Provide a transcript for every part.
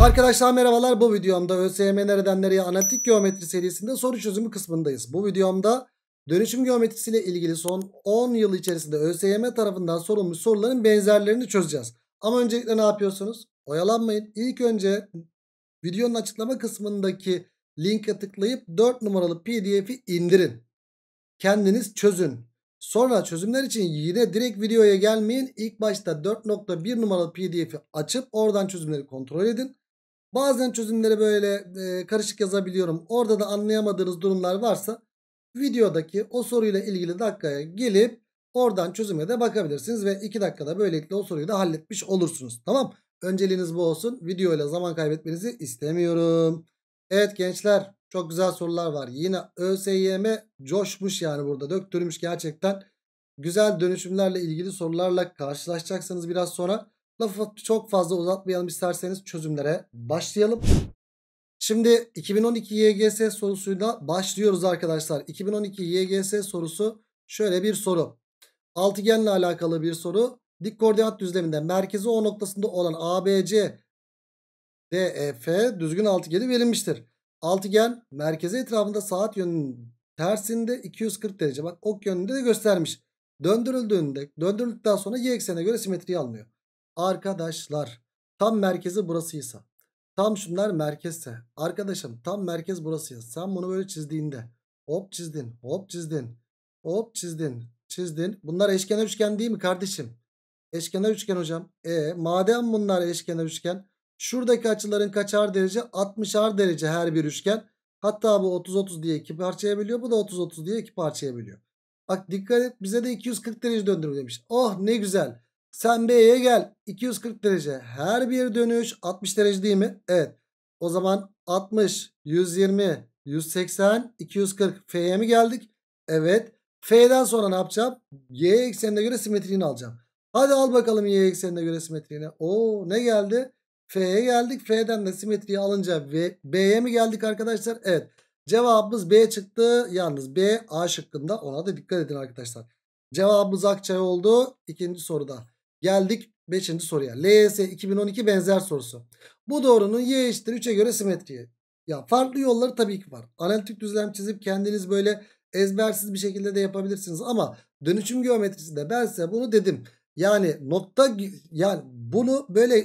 Arkadaşlar merhabalar bu videomda ÖSYM nereden nereye analitik geometri serisinde soru çözümü kısmındayız. Bu videomda dönüşüm geometrisiyle ilgili son 10 yıl içerisinde ÖSYM tarafından sorulmuş soruların benzerlerini çözeceğiz. Ama öncelikle ne yapıyorsunuz? Oyalanmayın. İlk önce videonun açıklama kısmındaki linke tıklayıp 4 numaralı pdf'i indirin. Kendiniz çözün. Sonra çözümler için yine direkt videoya gelmeyin. İlk başta 4.1 numaralı pdf'i açıp oradan çözümleri kontrol edin. Bazen çözümleri böyle e, karışık yazabiliyorum. Orada da anlayamadığınız durumlar varsa videodaki o soruyla ilgili dakikaya gelip oradan çözüme de bakabilirsiniz. Ve 2 dakikada böylelikle o soruyu da halletmiş olursunuz. Tamam Önceliğiniz bu olsun. Videoyla zaman kaybetmenizi istemiyorum. Evet gençler çok güzel sorular var. Yine ÖSYM coşmuş yani burada döktürmüş gerçekten. Güzel dönüşümlerle ilgili sorularla karşılaşacaksınız biraz sonra. Lafı çok fazla uzatmayalım isterseniz çözümlere başlayalım. Şimdi 2012 YGS sorusuyla başlıyoruz arkadaşlar. 2012 YGS sorusu şöyle bir soru. Altıgenle alakalı bir soru. Dik koordinat düzleminde merkezi O noktasında olan ABC DEF düzgün altıgeni verilmiştir. Altıgen merkezi etrafında saat yönünün tersinde 240 derece. Bak ok yönünde de göstermiş. Döndürüldüğünde döndürüldükten sonra y eksenine göre simetriyi alınıyor. Arkadaşlar tam merkezi burasıysa tam şunlar merkezse arkadaşım tam merkez burasıysa sen bunu böyle çizdiğinde hop çizdin hop çizdin hop çizdin çizdin bunlar eşkenar üçgen değil mi kardeşim? Eşkenar üçgen hocam. E madem bunlar eşkenar üçgen şuradaki açıların kaçar derece? 60'ar derece her bir üçgen. Hatta bu 30-30 diye iki parçaya biliyor Bu da 30-30 diye iki parçaya biliyor Bak dikkat et bize de 240 derece döndürüm demiş. Oh ne güzel. Sen B'ye gel. 240 derece. Her bir dönüş 60 derece değil mi? Evet. O zaman 60, 120, 180, 240 F'ye mi geldik? Evet. F'den sonra ne yapacağım? Y eksenine göre simetriğini alacağım. Hadi al bakalım Y eksenine göre simetriğini. Oo ne geldi? F'ye geldik. F'den de simetriyi alınca B'ye mi geldik arkadaşlar? Evet. Cevabımız B çıktı. Yalnız B A şıkkında ona da dikkat edin arkadaşlar. Cevabımız Akçay oldu. ikinci soruda. Geldik 5. soruya. LS 2012 benzer sorusu. Bu doğrunun y eşittir 3'e göre simetriği. Ya farklı yolları tabii ki var. Analitik düzlem çizip kendiniz böyle ezbersiz bir şekilde de yapabilirsiniz. Ama dönüşüm geometrisinde ben size bunu dedim. Yani nokta yani bunu böyle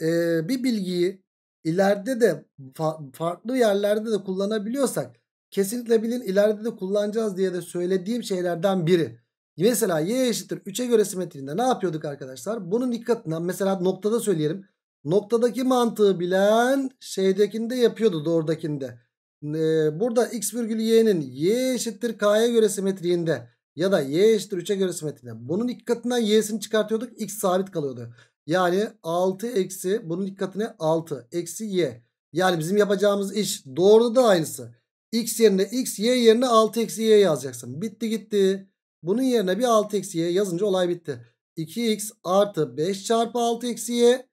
e, bir bilgiyi ileride de fa farklı yerlerde de kullanabiliyorsak kesinlikle bilin ileride de kullanacağız diye de söylediğim şeylerden biri. Mesela y eşittir 3'e göre simetrinde ne yapıyorduk arkadaşlar? Bunun dikkatinden mesela noktada söyleyelim. Noktadaki mantığı bilen şeydekinde yapıyordu doğrudakinde. Ee, burada x virgül y'nin y eşittir k'ya göre simetriğinde ya da y eşittir 3'e göre simetriğinde. Bunun dikkatinden y'sini çıkartıyorduk x sabit kalıyordu. Yani 6 eksi bunun dikkatine 6 eksi y. Yani bizim yapacağımız iş doğruda da aynısı. x yerine x y yerine 6 eksi y yazacaksın. Bitti gitti. Bunun yerine bir 6 eksi y yazınca olay bitti. 2x artı 5 çarpı 6 eksi y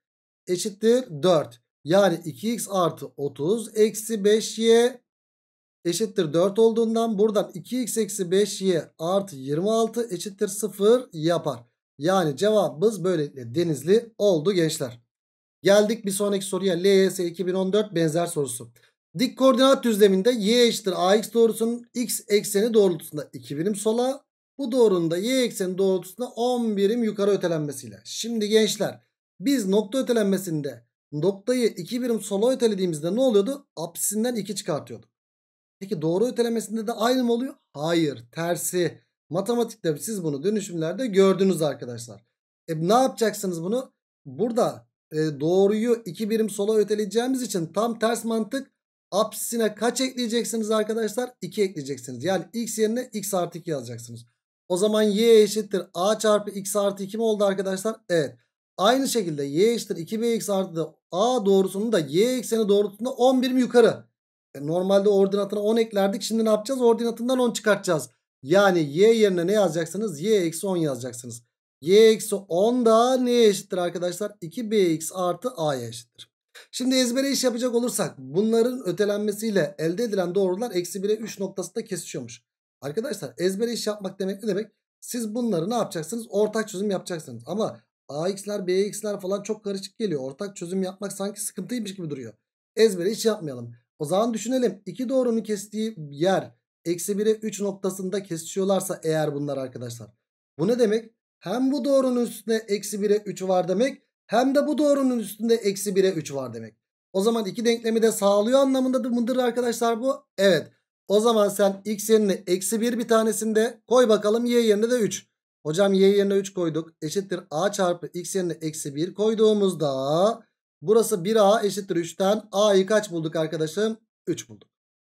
eşittir 4. Yani 2x artı 30 eksi 5y eşittir 4 olduğundan buradan 2x eksi 5y artı 26 eşittir 0 yapar. Yani cevabımız böylelikle denizli oldu gençler. Geldik bir sonraki soruya. LYS 2014 benzer sorusu. Dik koordinat düzleminde y eşittir ax doğrusunun x ekseni doğrultusunda 2 birim sola bu doğrunun da y ekseni doğrultusunda 10 birim yukarı ötelenmesiyle. Şimdi gençler biz nokta ötelenmesinde noktayı 2 birim sola ötelediğimizde ne oluyordu? Apsisinden 2 çıkartıyorduk. Peki doğru ötelemesinde de aynı mı oluyor? Hayır tersi. Matematikte siz bunu dönüşümlerde gördünüz arkadaşlar. E ne yapacaksınız bunu? Burada e, doğruyu 2 birim sola öteleyeceğimiz için tam ters mantık apsisine kaç ekleyeceksiniz arkadaşlar? 2 ekleyeceksiniz. Yani x yerine x artı 2 yazacaksınız. O zaman y eşittir a çarpı x artı 2 mi oldu arkadaşlar? Evet. Aynı şekilde y eşittir 2bx artı da a doğrusunun da y ekseni doğrultusunda 11 birim yukarı. E normalde ordinatına 10 eklerdik. Şimdi ne yapacağız? Ordinatından 10 çıkartacağız. Yani y yerine ne yazacaksınız? y eksi 10 yazacaksınız. y eksi 10 da neye eşittir arkadaşlar? 2bx artı a'ya eşittir. Şimdi ezbere iş yapacak olursak bunların ötelenmesiyle elde edilen doğrular eksi 1'e 3 noktasında kesişiyormuş. Arkadaşlar ezbere iş yapmak demek ne demek? Siz bunları ne yapacaksınız? Ortak çözüm yapacaksınız. Ama AX'ler BX'ler falan çok karışık geliyor. Ortak çözüm yapmak sanki sıkıntıymış gibi duruyor. Ezbere iş yapmayalım. O zaman düşünelim. iki doğrunun kestiği yer eksi 1'e 3 noktasında kesişiyorlarsa eğer bunlar arkadaşlar. Bu ne demek? Hem bu doğrunun üstünde eksi 1'e 3 var demek. Hem de bu doğrunun üstünde eksi 1'e 3 var demek. O zaman iki denklemi de sağlıyor anlamında mıdır arkadaşlar bu? Evet. O zaman sen x yerine eksi 1 bir tanesinde koy bakalım y yerine de 3. Hocam y yerine 3 koyduk. Eşittir a çarpı x yerine eksi 1 koyduğumuzda burası 1a eşittir 3'ten a'yı kaç bulduk arkadaşım? 3 bulduk.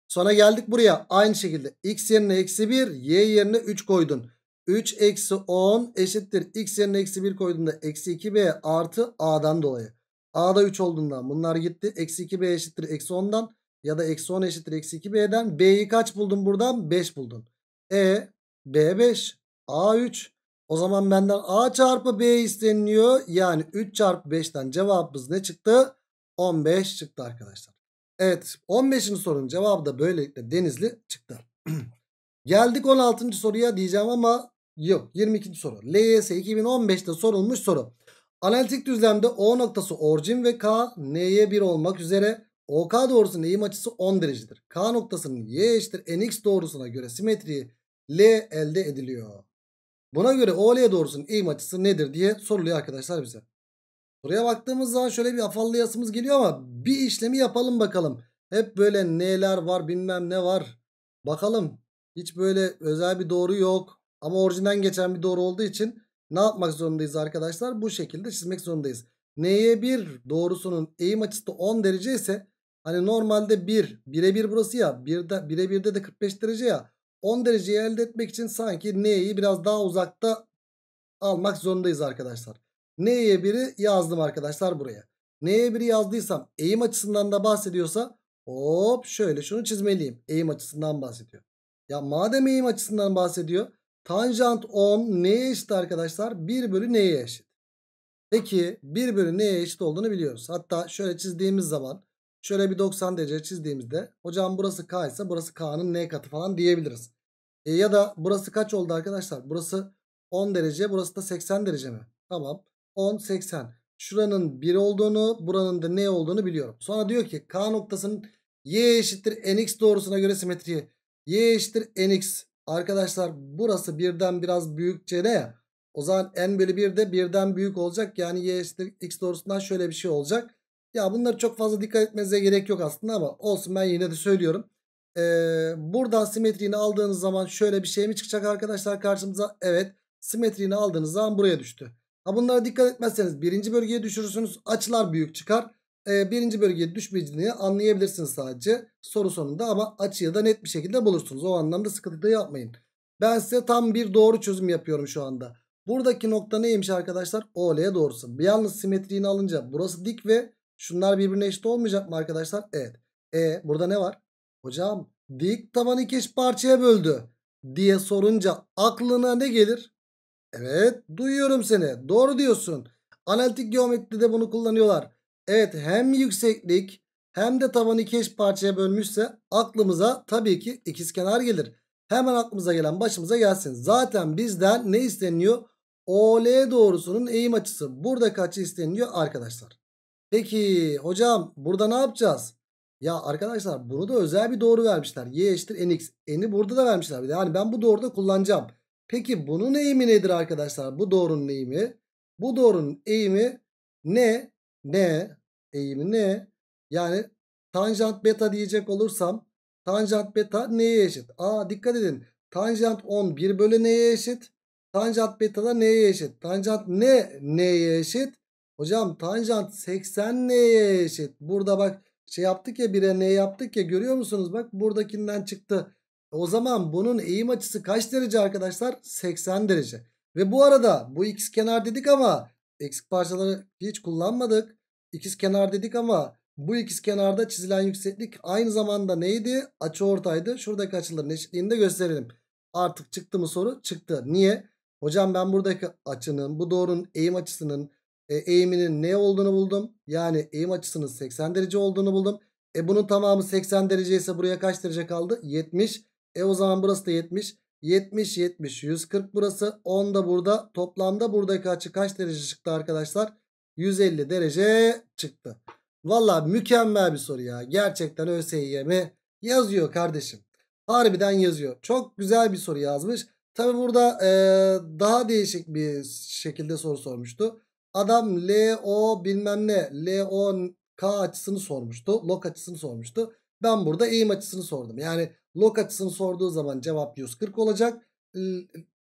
Sonra geldik buraya. Aynı şekilde x yerine eksi 1 y yerine 3 koydun. 3 eksi 10 eşittir x yerine eksi 1 koyduğunda eksi 2b artı a'dan dolayı. a'da 3 olduğundan bunlar gitti. Eksi 2b eşittir eksi 10'dan ya da eksi 10 eşittir eksi 2b'den b'yi kaç buldun buradan 5 buldun. E b 5 a 3 o zaman benden a çarpı b isteniliyor yani 3 çarpı 5'ten cevabımız ne çıktı 15 çıktı arkadaşlar. Evet 15'in sorunun cevabı da böylelikle denizli çıktı. Geldik 16. soruya diyeceğim ama yok 22. soru. LYS 2015'te sorulmuş soru. Analitik düzlemde O noktası orijin ve K n'ye 1 olmak üzere OK doğrusunun eğim açısı 10 derecedir. K noktasının y eşittir nx doğrusuna göre simetriği L elde ediliyor. Buna göre OL doğrusunun eğim açısı nedir diye soruluyor arkadaşlar bize. Buraya baktığımız zaman şöyle bir afallayasımız geliyor ama bir işlemi yapalım bakalım. Hep böyle neler var bilmem ne var. Bakalım hiç böyle özel bir doğru yok. Ama orijinden geçen bir doğru olduğu için ne yapmak zorundayız arkadaşlar? Bu şekilde çizmek zorundayız. N'ye 1 doğrusunun eğim açısı 10 derece ise Hani normalde 1 bire 1 burası ya birde, bire 1'de de 45 derece ya 10 dereceyi elde etmek için sanki n'yi biraz daha uzakta almak zorundayız arkadaşlar. N'ye 1'i yazdım arkadaşlar buraya. N'ye 1'i yazdıysam eğim açısından da bahsediyorsa hop şöyle şunu çizmeliyim. Eğim açısından bahsediyor. Ya madem eğim açısından bahsediyor tanjant 10 neye eşit arkadaşlar? 1 bölü neye eşit? Peki 1 bölü neye eşit olduğunu biliyoruz. Hatta şöyle çizdiğimiz zaman Şöyle bir 90 derece çizdiğimizde hocam burası K ise burası K'nın N katı falan diyebiliriz. E, ya da burası kaç oldu arkadaşlar? Burası 10 derece burası da 80 derece mi? Tamam 10 80. Şuranın 1 olduğunu buranın da ne olduğunu biliyorum. Sonra diyor ki K noktasının y eşittir nx doğrusuna göre simetriği. y eşittir nx. Arkadaşlar burası birden biraz büyükçe ne ya? O zaman n bölü 1 de birden büyük olacak. Yani y eşittir x doğrusundan şöyle bir şey olacak. Ya bunları çok fazla dikkat etmenize gerek yok aslında ama olsun ben yine de söylüyorum. Ee, buradan simetriğini aldığınız zaman şöyle bir şey mi çıkacak arkadaşlar karşımıza? Evet simetriğini aldığınız zaman buraya düştü. Ha bunlara dikkat etmezseniz birinci bölgeye düşürürsünüz açılar büyük çıkar. Ee, birinci bölgeye düşmeyeceğini anlayabilirsiniz sadece soru sonunda ama açıyı da net bir şekilde bulursunuz. O anlamda sıkıntı da yapmayın. Ben size tam bir doğru çözüm yapıyorum şu anda. Buradaki nokta neymiş arkadaşlar? OL doğrusu. Yalnız simetriğini alınca burası dik ve Şunlar birbirine eşit olmayacak mı arkadaşlar? Evet. E burada ne var? Hocam dik tabanı iki eşit parçaya böldü diye sorunca aklına ne gelir? Evet duyuyorum seni. Doğru diyorsun. Analitik geometride bunu kullanıyorlar. Evet hem yükseklik hem de tabanı iki eş parçaya bölmüşse aklımıza tabii ki ikizkenar gelir. Hemen aklımıza gelen başımıza gelsin. Zaten bizden ne isteniyor? OL doğrusunun eğim açısı. Buradaki kaç isteniyor arkadaşlar. Peki hocam burada ne yapacağız? Ya arkadaşlar bunu da özel bir doğru vermişler. Y eşittir nx. N'i burada da vermişler. Yani ben bu doğruda kullanacağım. Peki bunun eğimi nedir arkadaşlar? Bu doğrunun eğimi. Bu doğrunun eğimi ne? Ne? Eğimi ne? Yani tanjant beta diyecek olursam tanjant beta neye eşit? Aa dikkat edin. Tanjant 10 1 bölü neye eşit? Tanjant beta da neye eşit? Tanjant ne neye eşit? Hocam tanjant 80 neye eşit? Burada bak şey yaptık ya 1'e ne yaptık ya görüyor musunuz? Bak buradakinden çıktı. O zaman bunun eğim açısı kaç derece arkadaşlar? 80 derece. Ve bu arada bu x kenar dedik ama eksik parçaları hiç kullanmadık. İkiz kenar dedik ama bu ikiz kenarda çizilen yükseklik aynı zamanda neydi? Açı ortaydı. Şuradaki açıların eşitliğini de gösterelim. Artık çıktı mı soru? Çıktı. Niye? Hocam ben buradaki açının, bu doğrunun eğim açısının e, eğiminin ne olduğunu buldum. Yani eğim açısının 80 derece olduğunu buldum. E bunun tamamı 80 derece ise buraya kaç derece kaldı? 70. E o zaman burası da 70. 70, 70, 140 burası. 10 da burada. Toplamda buradaki açı kaç derece çıktı arkadaşlar? 150 derece çıktı. Valla mükemmel bir soru ya. Gerçekten ÖSYM yazıyor kardeşim. Harbiden yazıyor. Çok güzel bir soru yazmış. Tabi burada ee, daha değişik bir şekilde soru sormuştu. Adam LO bilmem ne LOK açısını sormuştu. Lok açısını sormuştu. Ben burada eğim açısını sordum. Yani lok açısını sorduğu zaman cevap 140 olacak.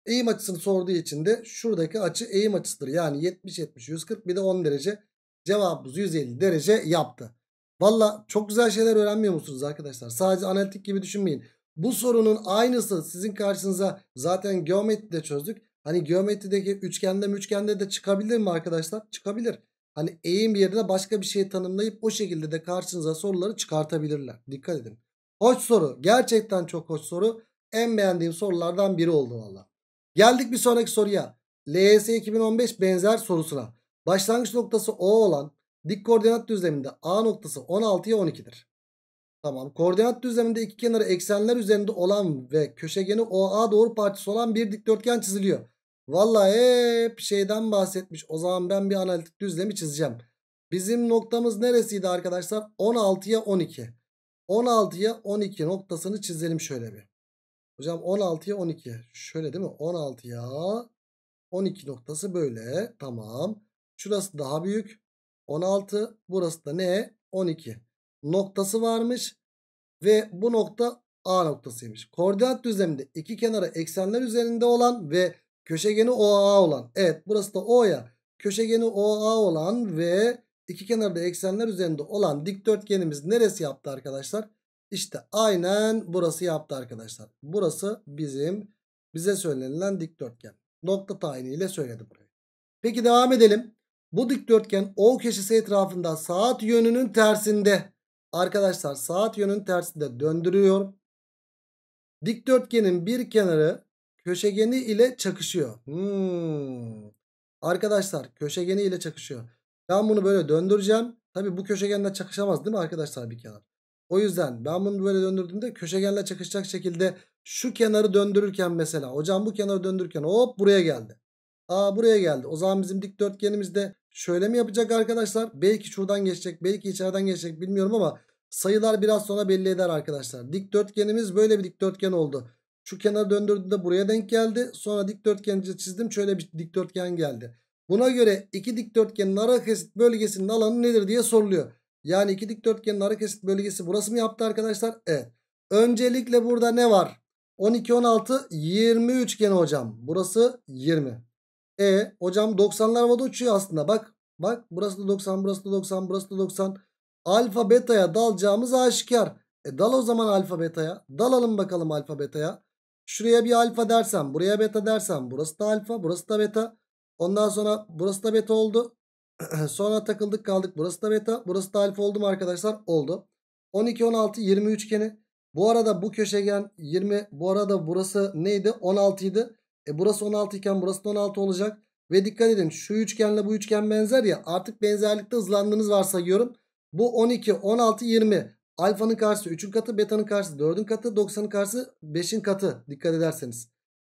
Eğim açısını sorduğu için de şuradaki açı eğim açısıdır. Yani 70 70 140 bir de 10 derece cevabımız 150 derece yaptı. Valla çok güzel şeyler öğrenmiyor musunuz arkadaşlar? Sadece analitik gibi düşünmeyin. Bu sorunun aynısı sizin karşınıza zaten geometride çözdük. Hani geometrideki üçgende üçgende de çıkabilir mi arkadaşlar? Çıkabilir. Hani eğim yerine başka bir şey tanımlayıp o şekilde de karşınıza soruları çıkartabilirler. Dikkat edin. Hoş soru. Gerçekten çok hoş soru. En beğendiğim sorulardan biri oldu valla. Geldik bir sonraki soruya. LYS 2015 benzer sorusuna. Başlangıç noktası O olan dik koordinat düzleminde A noktası 16'ya 12'dir. Tamam. Koordinat düzleminde iki kenarı eksenler üzerinde olan ve köşegeni OA doğru partisi olan bir dikdörtgen çiziliyor. Valla hep şeyden bahsetmiş. O zaman ben bir analitik düzlemi çizeceğim. Bizim noktamız neresiydi arkadaşlar? 16'ya 12. 16'ya 12 noktasını çizelim şöyle bir. Hocam 16'ya 12. Şöyle değil mi? 16'ya 12 noktası böyle. Tamam. Şurası daha büyük. 16. Burası da ne? 12. Noktası varmış. Ve bu nokta A noktasıymış. Koordinat düzleminde iki kenara eksenler üzerinde olan ve Köşegeni OA olan. Evet burası da Oya, Köşegeni OA olan ve iki kenarda eksenler üzerinde olan dikdörtgenimiz neresi yaptı arkadaşlar? İşte aynen burası yaptı arkadaşlar. Burası bizim bize söylenilen dikdörtgen. Nokta tayini söyledi burayı. Peki devam edelim. Bu dikdörtgen O köşesi etrafında saat yönünün tersinde arkadaşlar saat yönünün tersinde döndürüyor. Dikdörtgenin bir kenarı köşegeni ile çakışıyor. Hmm. Arkadaşlar köşegeni ile çakışıyor. Ben bunu böyle döndüreceğim. Tabi bu köşegenle çakışamaz değil mi arkadaşlar bir kenar? O yüzden ben bunu böyle döndürdüğümde köşegenle çakışacak şekilde şu kenarı döndürürken mesela hocam bu kenarı döndürürken hop buraya geldi. Aa buraya geldi. O zaman bizim dikdörtgenimizde şöyle mi yapacak arkadaşlar? Belki şuradan geçecek, belki içeriden geçecek bilmiyorum ama sayılar biraz sonra belli eder arkadaşlar. Dikdörtgenimiz böyle bir dikdörtgen oldu. Şu kenarı döndürdüğümde buraya denk geldi. Sonra dikdörtgenci çizdim. Şöyle bir dikdörtgen geldi. Buna göre iki dikdörtgenin ara kesit bölgesinin alanı nedir diye soruluyor. Yani iki dikdörtgenin ara kesit bölgesi burası mı yaptı arkadaşlar? Evet. Öncelikle burada ne var? 12, 16, 20 üçgeni hocam. Burası 20. E hocam 90'lar havada uçuyor aslında. Bak bak burası da 90, burası da 90, burası da 90. Alfa beta'ya dalacağımız aşikar. E dal o zaman alfa beta'ya. Dalalım bakalım alfa beta'ya. Şuraya bir alfa dersem buraya beta dersem burası da alfa burası da beta. Ondan sonra burası da beta oldu. sonra takıldık kaldık burası da beta burası da alfa oldu mu arkadaşlar? Oldu. 12 16 20 üçgeni. Bu arada bu köşegen 20 bu arada burası neydi? 16 idi. E burası 16 iken burası da 16 olacak. Ve dikkat edin şu üçgenle bu üçgen benzer ya artık benzerlikte hızlandığınız varsayıyorum. Bu 12 16 20 Alfanın karşısı 3'ün katı, beta'nın karşısı 4'ün katı, 90'ın karşısı 5'in katı dikkat ederseniz.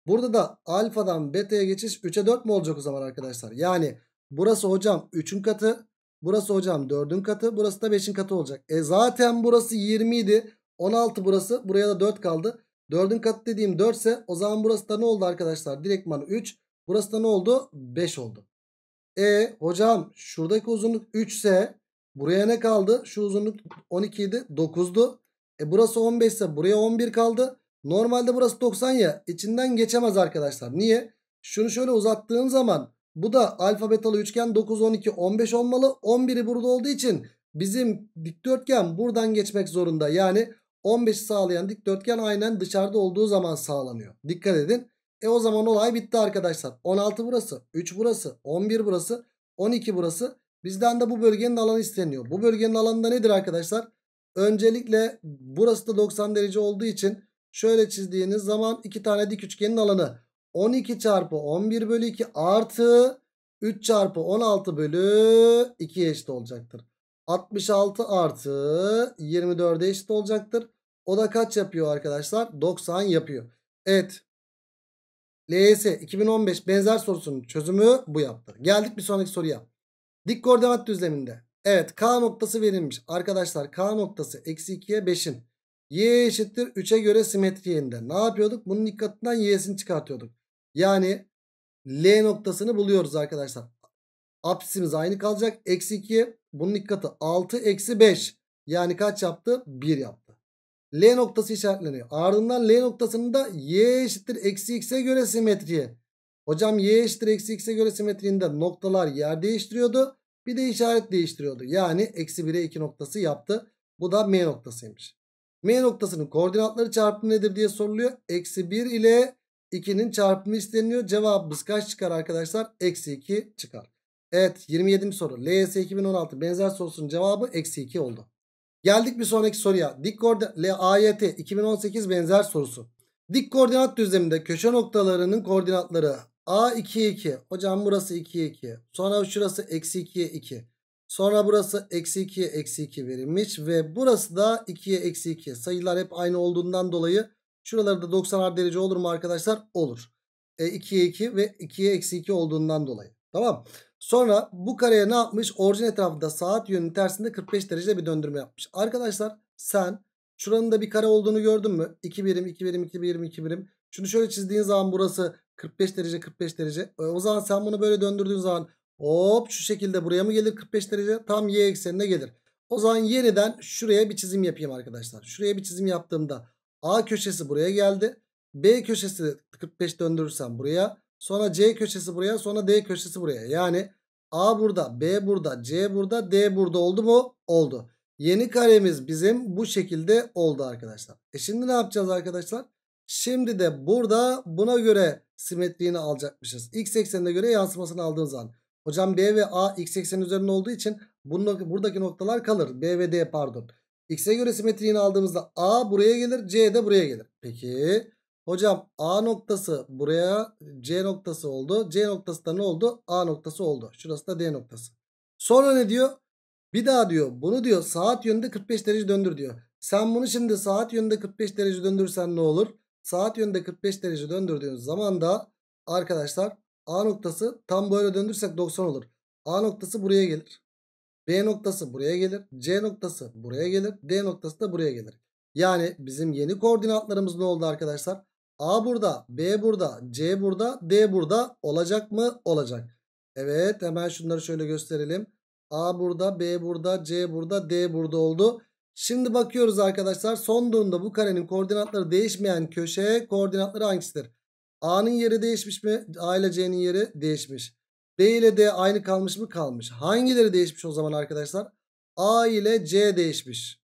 Burada da alfadan beta'ya geçiş 3'e 4 mü olacak o zaman arkadaşlar? Yani burası hocam 3'ün katı, burası hocam 4'ün katı, burası da 5'in katı olacak. E zaten burası 20 idi. 16 burası, buraya da 4 kaldı. 4'ün katı dediğim 4 ise o zaman burası da ne oldu arkadaşlar? Direktman 3, burası da ne oldu? 5 oldu. E hocam şuradaki uzunluk 3 ise Buraya ne kaldı? Şu uzunluk 12 idi. 9'du. E burası 15 ise buraya 11 kaldı. Normalde burası 90 ya. içinden geçemez arkadaşlar. Niye? Şunu şöyle uzattığın zaman bu da alfabetalı üçgen 9, 12, 15 olmalı. 11'i burada olduğu için bizim dikdörtgen buradan geçmek zorunda. Yani 15'i sağlayan dikdörtgen aynen dışarıda olduğu zaman sağlanıyor. Dikkat edin. E o zaman olay bitti arkadaşlar. 16 burası, 3 burası, 11 burası, 12 burası. Bizden de bu bölgenin alanı isteniyor. Bu bölgenin alanı da nedir arkadaşlar? Öncelikle burası da 90 derece olduğu için şöyle çizdiğiniz zaman iki tane dik üçgenin alanı 12 çarpı 11 bölü 2 artı 3 çarpı 16 bölü 2 eşit olacaktır. 66 artı 24 eşit olacaktır. O da kaç yapıyor arkadaşlar? 90 yapıyor. Evet. LYS 2015 benzer sorusunun çözümü bu yaptı. Geldik bir sonraki soruya. Dik koordinat düzleminde. Evet K noktası verilmiş. Arkadaşlar K noktası eksi 2'ye 5'in. Y eşittir 3'e göre simetriğinde. Ne yapıyorduk? Bunun dikkatinden Y'sini çıkartıyorduk. Yani L noktasını buluyoruz arkadaşlar. Apsimiz aynı kalacak. Eksi 2 bunun dikkati 6 eksi 5. Yani kaç yaptı? 1 yaptı. L noktası işaretleniyor. Ardından L noktasını da Y eşittir eksi x'e göre simetriye. Hocam y eşittir eksi x'e göre simetriğinde noktalar yer değiştiriyordu. Bir de işaret değiştiriyordu. Yani eksi 1'e 2 noktası yaptı. Bu da m noktasıymış. M noktasının koordinatları çarpımı nedir diye soruluyor. Eksi 1 ile 2'nin çarpımı isteniyor. Cevabımız kaç çıkar arkadaşlar? Eksi 2 çıkar. Evet 27. soru. LS 2016 benzer sorusunun cevabı eksi 2 oldu. Geldik bir sonraki soruya. Dik koordinat AYT 2018 benzer sorusu. Dik koordinat düzleminde köşe noktalarının koordinatları A 2'ye 2. Hocam burası 2'ye 2. Sonra şurası eksi 2'ye 2. Sonra burası eksi 2'ye eksi 2 verilmiş. Ve burası da 2'ye eksi 2. Sayılar hep aynı olduğundan dolayı şuralarda 90'ar derece olur mu arkadaşlar? Olur. E, 2'ye 2 ve 2'ye eksi 2 olduğundan dolayı. Tamam. Sonra bu kareye ne yapmış? Orijin etrafında saat yönünün tersinde 45 derecede bir döndürme yapmış. Arkadaşlar sen şuranın da bir kare olduğunu gördün mü? 2 birim, 2 birim, 2 birim, 2 birim. Şunu şöyle çizdiğin zaman burası 45 derece 45 derece. E, o zaman sen bunu böyle döndürdüğün zaman hop şu şekilde buraya mı gelir 45 derece? Tam y eksenine gelir. O zaman yeniden şuraya bir çizim yapayım arkadaşlar. Şuraya bir çizim yaptığımda A köşesi buraya geldi. B köşesi 45 döndürürsem buraya. Sonra C köşesi buraya. Sonra D köşesi buraya. Yani A burada, B burada, C burada, D burada oldu mu? Oldu. Yeni karemiz bizim bu şekilde oldu arkadaşlar. E şimdi ne yapacağız arkadaşlar? Şimdi de burada buna göre simetriğini alacakmışız. X eksenine göre yansımasını aldığımız zaman. Hocam B ve A x ekseni üzerinde olduğu için bunun, buradaki noktalar kalır. B ve D pardon. X'e göre simetriğini aldığımızda A buraya gelir. C de buraya gelir. Peki. Hocam A noktası buraya C noktası oldu. C noktası da ne oldu? A noktası oldu. Şurası da D noktası. Sonra ne diyor? Bir daha diyor bunu diyor saat yönünde 45 derece döndür diyor. Sen bunu şimdi saat yönünde 45 derece döndürsen ne olur? saat yönünde 45 derece döndürdüğünüz zaman da arkadaşlar A noktası tam böyle döndürsek 90 olur. A noktası buraya gelir. B noktası buraya gelir. C noktası buraya gelir. D noktası da buraya gelir. Yani bizim yeni koordinatlarımız ne oldu arkadaşlar? A burada, B burada, C burada, D burada olacak mı? Olacak. Evet hemen şunları şöyle gösterelim. A burada, B burada, C burada, D burada oldu. Şimdi bakıyoruz arkadaşlar son durumda bu karenin koordinatları değişmeyen köşe koordinatları hangisidir? A'nın yeri değişmiş mi? A ile C'nin yeri değişmiş. B ile D aynı kalmış mı? Kalmış. Hangileri değişmiş o zaman arkadaşlar? A ile C değişmiş.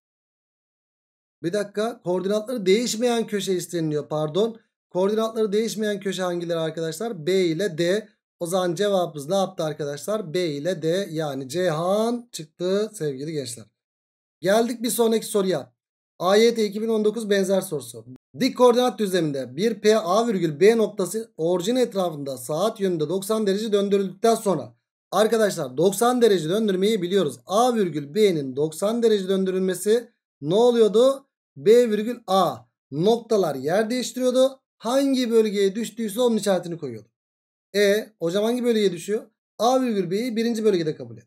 Bir dakika koordinatları değişmeyen köşe isteniliyor pardon. Koordinatları değişmeyen köşe hangileri arkadaşlar? B ile D. O zaman cevabımız ne yaptı arkadaşlar? B ile D yani Ceyhan çıktı sevgili gençler. Geldik bir sonraki soruya. AYT 2019 benzer sorusu. Dik koordinat düzleminde bir P A virgül B noktası orijin etrafında saat yönünde 90 derece döndürüldükten sonra arkadaşlar 90 derece döndürmeyi biliyoruz. A virgül B'nin 90 derece döndürülmesi ne oluyordu? B virgül A noktalar yer değiştiriyordu. Hangi bölgeye düştüyse onun işaretini koyuyordu. E hocam hangi bölgeye düşüyor? A virgül B'yi birinci bölgede kabul et.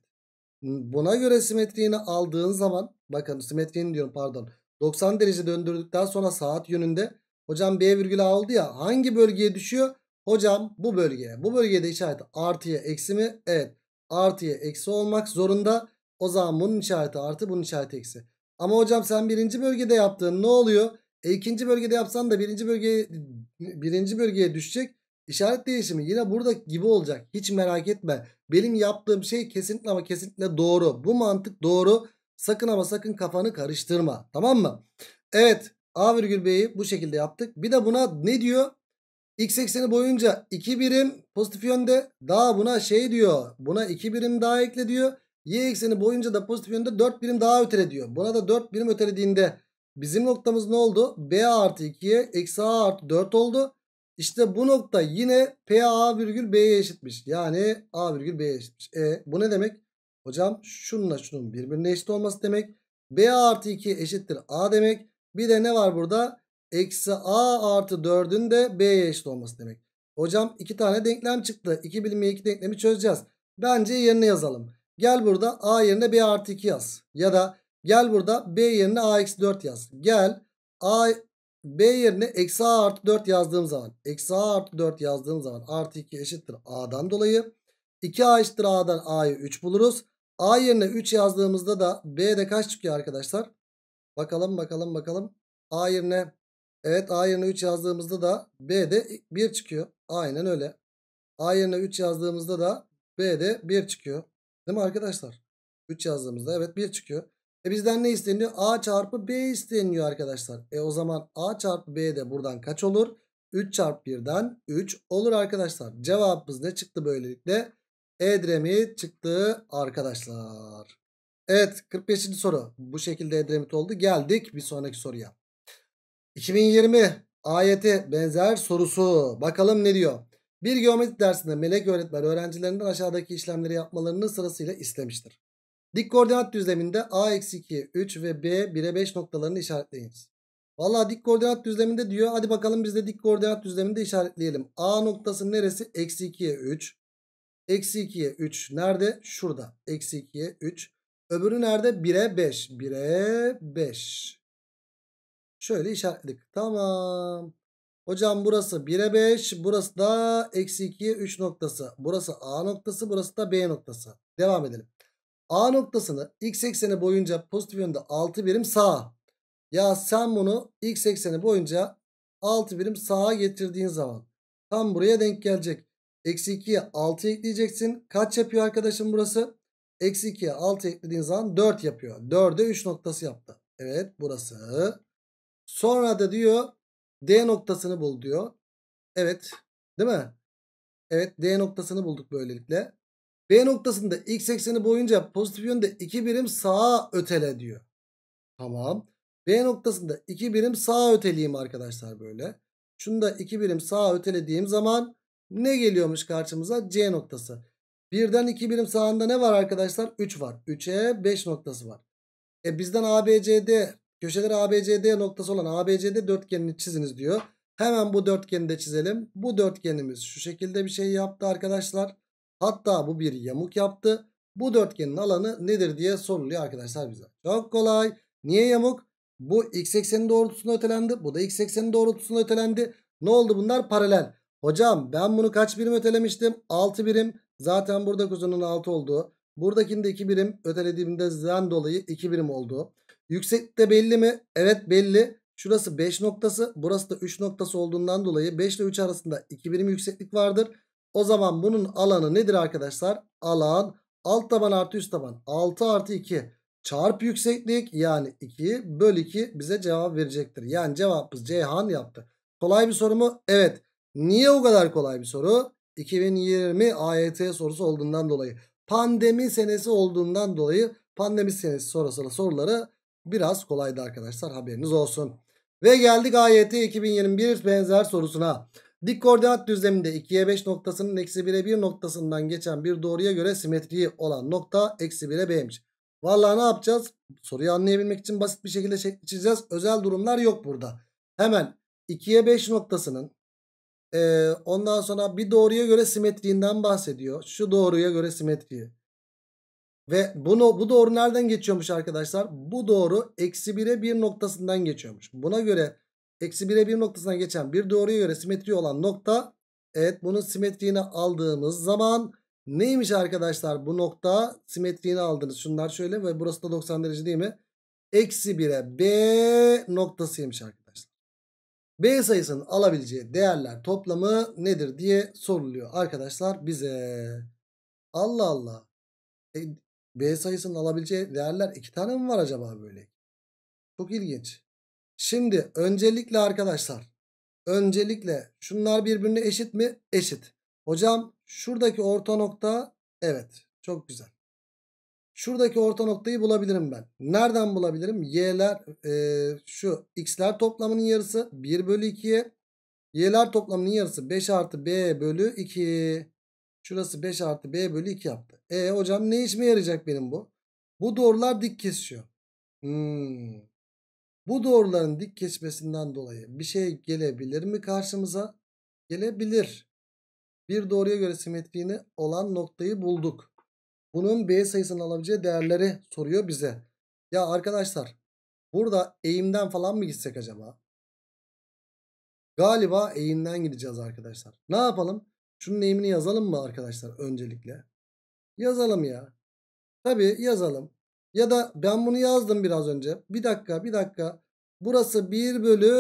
Buna göre simetriğini aldığın zaman bakın simetriğini diyorum pardon. 90 derece döndürdükten sonra saat yönünde hocam B virgül aldı ya hangi bölgeye düşüyor? Hocam bu bölgeye. Bu bölgede işareti artıya eksi mi? Evet. Artıya eksi olmak zorunda. O zaman bunun işareti artı bunun işareti eksi. Ama hocam sen birinci bölgede yaptığın ne oluyor? E ikinci bölgede yapsan da birinci bölgeye birinci bölgeye düşecek. İşaret değişimi yine burada gibi olacak. Hiç merak etme. Benim yaptığım şey kesinlikle ama kesinlikle doğru. Bu mantık doğru. Sakın ama sakın kafanı karıştırma. Tamam mı? Evet. A virgül B'yi bu şekilde yaptık. Bir de buna ne diyor? X ekseni boyunca 2 birim pozitif yönde. Daha buna şey diyor. Buna 2 birim daha ekle diyor. Y ekseni boyunca da pozitif yönde 4 birim daha ötele diyor. Buna da 4 birim ötelediğinde bizim noktamız ne oldu? B artı 2'ye eksi A artı 4 oldu. İşte bu nokta yine P A virgül B'ye eşitmiş. Yani A virgül B'ye eşitmiş. E bu ne demek? Hocam şununla şunun birbirine eşit olması demek. B artı 2 eşittir A demek. Bir de ne var burada? Eksi A artı 4'ün de B'ye eşit olması demek. Hocam iki tane denklem çıktı. İki bilinmeyen iki denklemi çözeceğiz. Bence yerine yazalım. Gel burada A yerine B artı 2 yaz. Ya da gel burada B yerine A eksi 4 yaz. Gel A B yerine eksi a artı 4 yazdığım zaman eksi a artı 4 yazdığım zaman artı 2 eşittir a'dan dolayı. 2a eşittir a'dan a'yı 3 buluruz. a yerine 3 yazdığımızda da b'de kaç çıkıyor arkadaşlar? Bakalım bakalım bakalım. a yerine evet a yerine 3 yazdığımızda da b'de 1 çıkıyor. Aynen öyle. a yerine 3 yazdığımızda da b'de 1 çıkıyor. Değil mi arkadaşlar? 3 yazdığımızda evet 1 çıkıyor. E bizden ne isteniyor? A çarpı B isteniyor arkadaşlar. E o zaman A çarpı B de buradan kaç olur? 3 çarpı 1'den 3 olur arkadaşlar. Cevabımız ne çıktı böylelikle? Edremit çıktı arkadaşlar. Evet 45. soru bu şekilde Edremit oldu. Geldik bir sonraki soruya. 2020 AYT benzer sorusu. Bakalım ne diyor? Bir geometri dersinde melek öğretmen öğrencilerinden aşağıdaki işlemleri yapmalarını sırasıyla istemiştir. Dik koordinat düzleminde A-2, 3 ve B 1'e 5 noktalarını işaretleyiniz. Valla dik koordinat düzleminde diyor. Hadi bakalım biz de dik koordinat düzleminde işaretleyelim. A noktası neresi? Eksi 2'ye 3. Eksi 2'ye 3. Nerede? Şurada. Eksi 2'ye 3. Öbürü nerede? 1'e 5. 1'e 5. Şöyle işaretledik. Tamam. Hocam burası 1'e 5. Burası da eksi 2'ye 3 noktası. Burası A noktası. Burası da B noktası. Devam edelim. A noktasını x ekseni boyunca pozitif yönde 6 birim sağa. Ya sen bunu x ekseni boyunca 6 birim sağa getirdiğin zaman tam buraya denk gelecek. Eksi 2'ye 6 ekleyeceksin. Kaç yapıyor arkadaşım burası? Eksi 2'ye 6 eklediğin zaman 4 yapıyor. 4'e 3 noktası yaptı. Evet burası. Sonra da diyor D noktasını bul diyor. Evet değil mi? Evet D noktasını bulduk böylelikle. B noktasında x ekseni boyunca pozitif yönde 2 birim sağa ötele diyor. Tamam. B noktasında 2 birim sağa öteleyeyim arkadaşlar böyle. Şunu da 2 birim sağa ötelediğim zaman ne geliyormuş karşımıza? C noktası. Birden 2 birim sağında ne var arkadaşlar? 3 var. 3'e 5 noktası var. E bizden ABCD köşeleri ABCD noktası olan ABCD dörtgenini çiziniz diyor. Hemen bu dörtgeni de çizelim. Bu dörtgenimiz şu şekilde bir şey yaptı arkadaşlar. Hatta bu bir yamuk yaptı. Bu dörtgenin alanı nedir diye soruluyor arkadaşlar bize. Çok kolay. Niye yamuk? Bu x ekseni doğrultusunda ötelendi. Bu da x ekseni doğrultusunda ötelendi. Ne oldu bunlar? Paralel. Hocam ben bunu kaç birim ötelemiştim? 6 birim. Zaten burada kuzunun 6 olduğu. Buradakinde 2 birim ötelediğimde zan dolayı 2 birim oldu. Yüksekte belli mi? Evet belli. Şurası 5 noktası burası da 3 noktası olduğundan dolayı 5 ile 3 arasında 2 birim yükseklik vardır. O zaman bunun alanı nedir arkadaşlar? Alan alt taban artı üst taban 6 artı 2 çarp yükseklik yani 2 bölü 2 bize cevap verecektir. Yani cevabımız Ceyhan yaptı. Kolay bir soru mu? Evet. Niye o kadar kolay bir soru? 2020 AYT sorusu olduğundan dolayı. Pandemi senesi olduğundan dolayı pandemi senesi sonrasında soruları biraz kolaydı arkadaşlar haberiniz olsun. Ve geldik AYT 2021 benzer sorusuna. Dik koordinat düzleminde 2'ye 5 noktasının eksi 1'e 1 noktasından geçen bir doğruya göre simetriği olan nokta eksi 1'e b'ymiş. Valla ne yapacağız? Soruyu anlayabilmek için basit bir şekilde çizeceğiz. Özel durumlar yok burada. Hemen 2'ye 5 noktasının e, ondan sonra bir doğruya göre simetriğinden bahsediyor. Şu doğruya göre simetriği. Ve bunu, bu doğru nereden geçiyormuş arkadaşlar? Bu doğru eksi 1'e 1 noktasından geçiyormuş. Buna göre Eksi 1'e 1 noktasına geçen bir doğruya göre simetri olan nokta. Evet bunun simetriğini aldığımız zaman neymiş arkadaşlar bu nokta simetriğini aldınız. Şunlar şöyle ve burası da 90 derece değil mi? Eksi 1'e B noktasıymış arkadaşlar. B sayısının alabileceği değerler toplamı nedir diye soruluyor arkadaşlar bize. Allah Allah. E, B sayısının alabileceği değerler iki tane mi var acaba böyle? Çok ilginç. Şimdi öncelikle arkadaşlar. Öncelikle şunlar birbirine eşit mi? Eşit. Hocam şuradaki orta nokta evet çok güzel. Şuradaki orta noktayı bulabilirim ben. Nereden bulabilirim? Y'ler e, şu x'ler toplamının yarısı 1 bölü 2'ye. Y'ler toplamının yarısı 5 artı b bölü 2. Şurası 5 artı b bölü 2 yaptı. E hocam ne işime yarayacak benim bu? Bu doğrular dik kesiyor. Hmm. Bu doğruların dik kesmesinden dolayı bir şey gelebilir mi karşımıza? Gelebilir. Bir doğruya göre simetriğini olan noktayı bulduk. Bunun B sayısının alabileceği değerleri soruyor bize. Ya arkadaşlar burada eğimden falan mı gitsek acaba? Galiba eğimden gideceğiz arkadaşlar. Ne yapalım? Şunun eğimini yazalım mı arkadaşlar öncelikle? Yazalım ya. Tabi yazalım. Ya da ben bunu yazdım biraz önce. Bir dakika bir dakika. Burası 1 bölü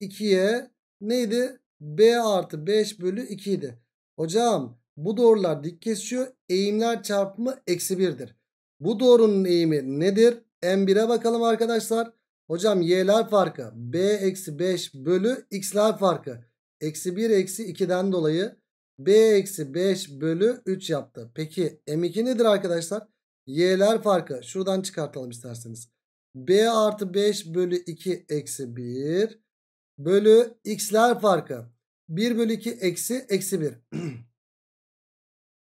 2'ye neydi? B artı 5 bölü 2 idi. Hocam bu doğrular dik kesiyor. Eğimler çarpımı eksi 1'dir. Bu doğrunun eğimi nedir? M1'e bakalım arkadaşlar. Hocam y'ler farkı. B eksi 5 bölü x'ler farkı. Eksi 1 eksi 2'den dolayı B eksi 5 bölü 3 yaptı. Peki M2 nedir arkadaşlar? Y'ler farkı. Şuradan çıkartalım isterseniz. B artı 5 bölü 2 eksi 1 bölü x'ler farkı. 1 bölü 2 eksi eksi 1.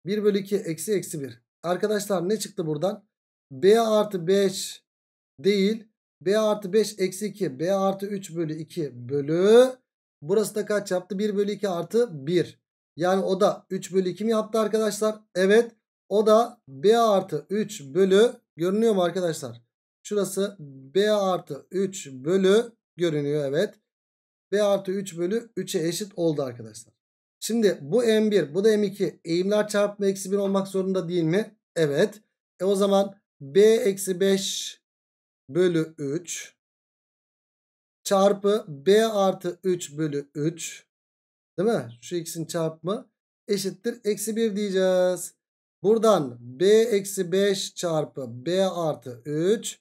1 bölü 2 eksi eksi 1. Arkadaşlar ne çıktı buradan? B artı 5 değil. B artı 5 eksi 2. B artı 3 bölü 2 bölü. Burası da kaç yaptı? 1 bölü 2 artı 1. Yani o da 3 bölü 2 mi yaptı arkadaşlar? Evet. O da B artı 3 bölü görünüyor mu arkadaşlar? Şurası B artı 3 bölü görünüyor evet. B artı 3 bölü 3'e eşit oldu arkadaşlar. Şimdi bu M1 bu da M2 eğimler çarpma eksi 1 olmak zorunda değil mi? Evet. E o zaman B eksi 5 bölü 3 çarpı B artı 3 bölü 3 değil mi? Şu ikisinin çarpımı eşittir. Eksi 1 diyeceğiz. Buradan b eksi 5 çarpı b artı 3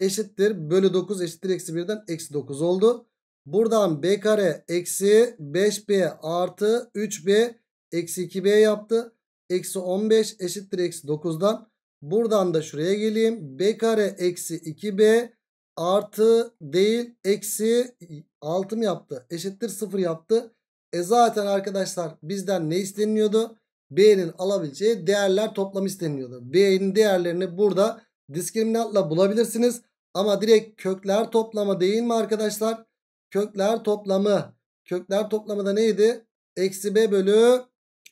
eşittir. Bölü 9 eşittir eksi 1'den eksi 9 oldu. Buradan b kare eksi 5b artı 3b eksi 2b yaptı. Eksi 15 eşittir eksi 9'dan. Buradan da şuraya geleyim. b kare eksi 2b artı değil eksi 6 mı yaptı? Eşittir 0 yaptı. E zaten arkadaşlar bizden ne isteniyordu? B'nin alabileceği değerler toplamı isteniliyordu. B'nin değerlerini burada diskriminatla bulabilirsiniz. Ama direkt kökler toplamı değil mi arkadaşlar? Kökler toplamı. Kökler toplamı da neydi? Eksi B bölü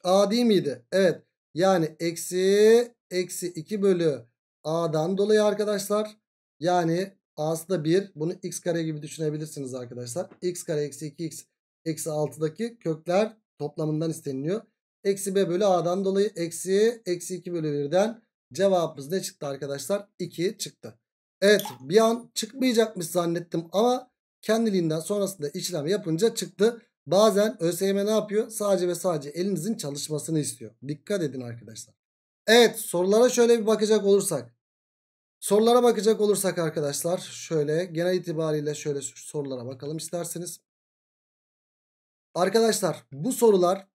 A değil miydi? Evet. Yani eksi eksi 2 bölü A'dan dolayı arkadaşlar. Yani A'sı da 1. Bunu x kare gibi düşünebilirsiniz arkadaşlar. x kare eksi 2x eksi 6'daki kökler toplamından isteniliyor. Eksi b bölü a'dan dolayı eksi eksi 2 bölü 1'den cevabımız ne çıktı arkadaşlar? 2 çıktı. Evet bir an çıkmayacakmış zannettim ama kendiliğinden sonrasında işlem yapınca çıktı. Bazen ÖSYM ne yapıyor? Sadece ve sadece elinizin çalışmasını istiyor. Dikkat edin arkadaşlar. Evet sorulara şöyle bir bakacak olursak. Sorulara bakacak olursak arkadaşlar şöyle genel itibariyle şöyle sorulara bakalım isterseniz. Arkadaşlar bu sorular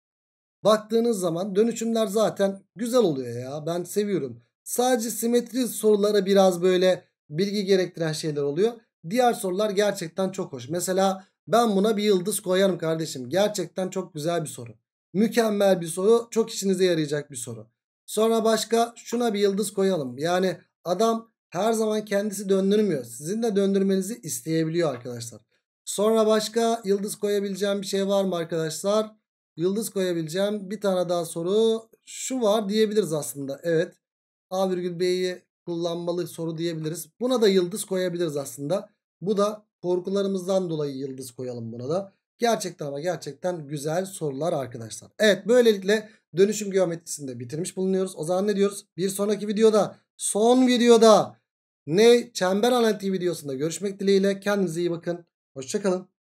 baktığınız zaman dönüşümler zaten güzel oluyor ya. Ben seviyorum. Sadece simetri sorulara biraz böyle bilgi gerektiren şeyler oluyor. Diğer sorular gerçekten çok hoş. Mesela ben buna bir yıldız koyarım kardeşim. Gerçekten çok güzel bir soru. Mükemmel bir soru. Çok işinize yarayacak bir soru. Sonra başka şuna bir yıldız koyalım. Yani adam her zaman kendisi döndürmüyor. Sizin de döndürmenizi isteyebiliyor arkadaşlar. Sonra başka yıldız koyabileceğim bir şey var mı arkadaşlar? Yıldız koyabileceğim bir tane daha soru şu var diyebiliriz aslında. Evet A virgül B'yi kullanmalı soru diyebiliriz. Buna da yıldız koyabiliriz aslında. Bu da korkularımızdan dolayı yıldız koyalım buna da. Gerçekten ama gerçekten güzel sorular arkadaşlar. Evet böylelikle dönüşüm geometrisinde bitirmiş bulunuyoruz. O zaman ne diyoruz? Bir sonraki videoda son videoda ne çember analitiği videosunda görüşmek dileğiyle. Kendinize iyi bakın. Hoşçakalın.